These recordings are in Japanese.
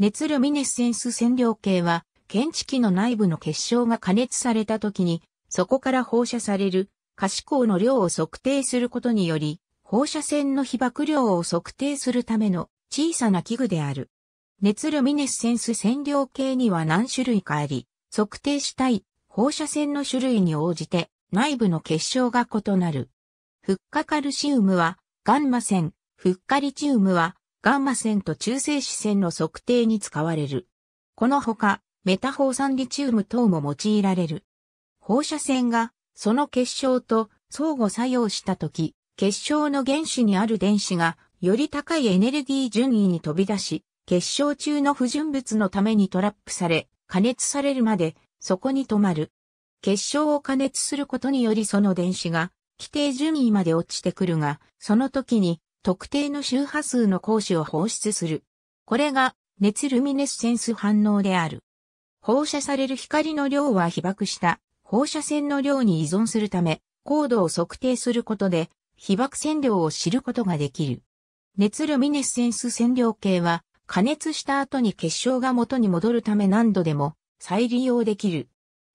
熱ルミネッセンス線量計は、検知器の内部の結晶が加熱された時に、そこから放射される可視光の量を測定することにより、放射線の被曝量を測定するための小さな器具である。熱ルミネッセンス線量計には何種類かあり、測定したい放射線の種類に応じて内部の結晶が異なる。フッカカルシウムは、ガンマ線、フッカリチウムは、ガンマ線と中性子線の測定に使われる。このほか、メタホーンリチウム等も用いられる。放射線が、その結晶と相互作用したとき、結晶の原子にある電子が、より高いエネルギー順位に飛び出し、結晶中の不純物のためにトラップされ、加熱されるまで、そこに止まる。結晶を加熱することによりその電子が、規定順位まで落ちてくるが、その時に特定の周波数の光子を放出する。これが熱ルミネッセンス反応である。放射される光の量は被爆した放射線の量に依存するため、高度を測定することで被爆線量を知ることができる。熱ルミネッセンス線量計は加熱した後に結晶が元に戻るため何度でも再利用できる。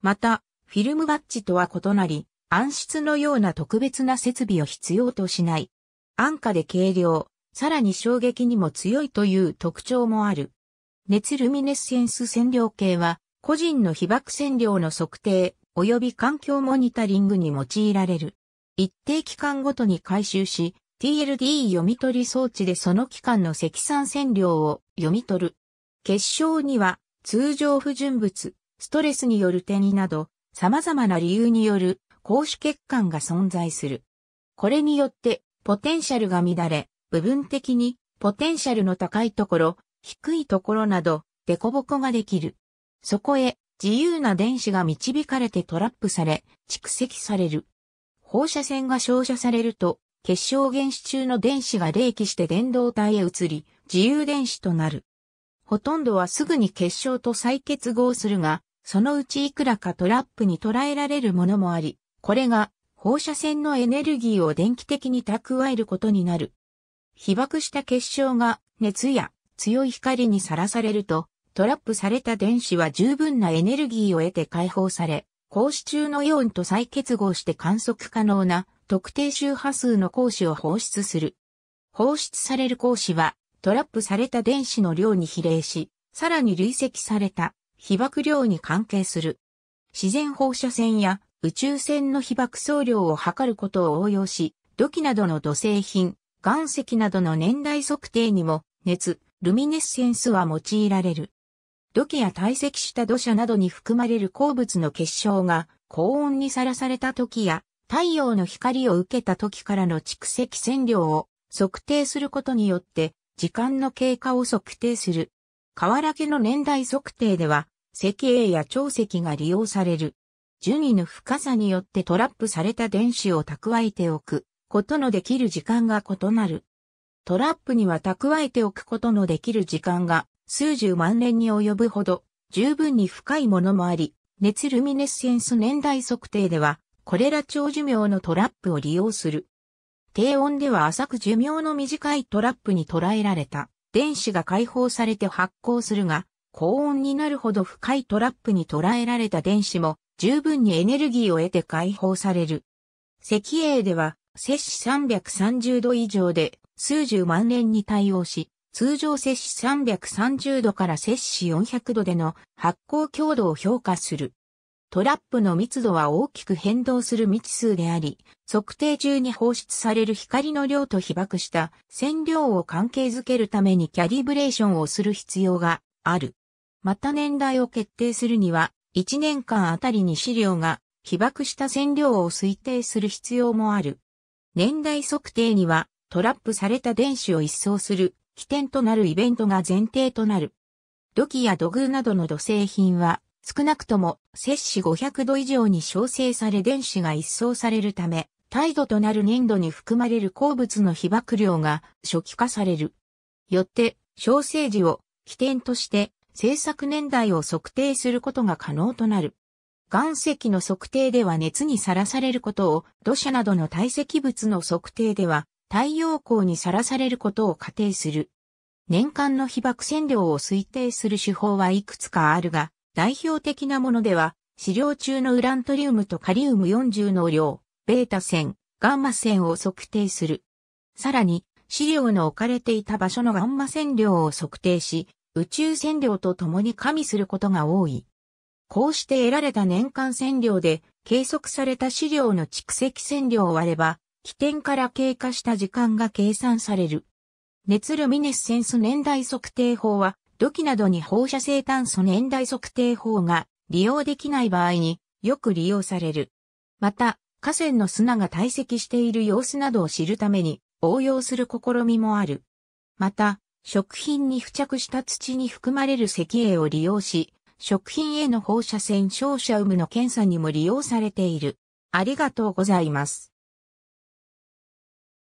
また、フィルムバッジとは異なり、暗室のような特別な設備を必要としない安価で軽量、さらに衝撃にも強いという特徴もある。熱ルミネッセンス線量計は、個人の被爆線量の測定、及び環境モニタリングに用いられる。一定期間ごとに回収し、TLD 読み取り装置でその期間の積算線量を読み取る。結晶には、通常不純物、ストレスによる転移など、様々な理由による、高種欠陥が存在する。これによって、ポテンシャルが乱れ、部分的にポテンシャルの高いところ、低いところなど、凸凹ができる。そこへ自由な電子が導かれてトラップされ、蓄積される。放射線が照射されると、結晶原子中の電子が冷気して電動体へ移り、自由電子となる。ほとんどはすぐに結晶と再結合するが、そのうちいくらかトラップに捉えられるものもあり、これが放射線のエネルギーを電気的に蓄えることになる。被爆した結晶が熱や強い光にさらされると、トラップされた電子は十分なエネルギーを得て解放され、光子中のイオンと再結合して観測可能な特定周波数の光子を放出する。放出される光子はトラップされた電子の量に比例し、さらに累積された被爆量に関係する。自然放射線や宇宙船の被爆総量を測ることを応用し、土器などの土製品、岩石などの年代測定にも、熱、ルミネッセンスは用いられる。土器や堆積した土砂などに含まれる鉱物の結晶が高温にさらされた時や太陽の光を受けた時からの蓄積線量を測定することによって時間の経過を測定する。河原家の年代測定では石英や長石が利用される。順位の深さによってトラップされた電子を蓄えておくことのできる時間が異なる。トラップには蓄えておくことのできる時間が数十万年に及ぶほど十分に深いものもあり、熱ルミネッセンス年代測定ではこれら長寿命のトラップを利用する。低温では浅く寿命の短いトラップに捉えられた電子が解放されて発光するが、高温になるほど深いトラップに捉えられた電子も十分にエネルギーを得て解放される。石英では、摂氏330度以上で数十万年に対応し、通常摂氏330度から摂氏400度での発光強度を評価する。トラップの密度は大きく変動する未知数であり、測定中に放出される光の量と被爆した線量を関係づけるためにキャリブレーションをする必要がある。また年代を決定するには1年間あたりに資料が被爆した線量を推定する必要もある。年代測定にはトラップされた電子を一掃する起点となるイベントが前提となる。土器や土偶などの土製品は少なくとも摂氏500度以上に調整され電子が一掃されるため、態度となる粘土に含まれる鉱物の被爆量が初期化される。よって、小生時を起点として制作年代を測定することが可能となる。岩石の測定では熱にさらされることを、土砂などの堆積物の測定では太陽光にさらされることを仮定する。年間の被爆線量を推定する手法はいくつかあるが、代表的なものでは、資料中のウラントリウムとカリウム40の量、ベータ線、ガンマ線を測定する。さらに、資料の置かれていた場所のガンマ線量を測定し、宇宙占領と共に加味することが多い。こうして得られた年間占領で計測された資料の蓄積占領を割れば、起点から経過した時間が計算される。熱ルミネッセンス年代測定法は、土器などに放射性炭素年代測定法が利用できない場合によく利用される。また、河川の砂が堆積している様子などを知るために応用する試みもある。また、食品に付着した土に含まれる石英を利用し、食品への放射線照射有無の検査にも利用されている。ありがとうございます。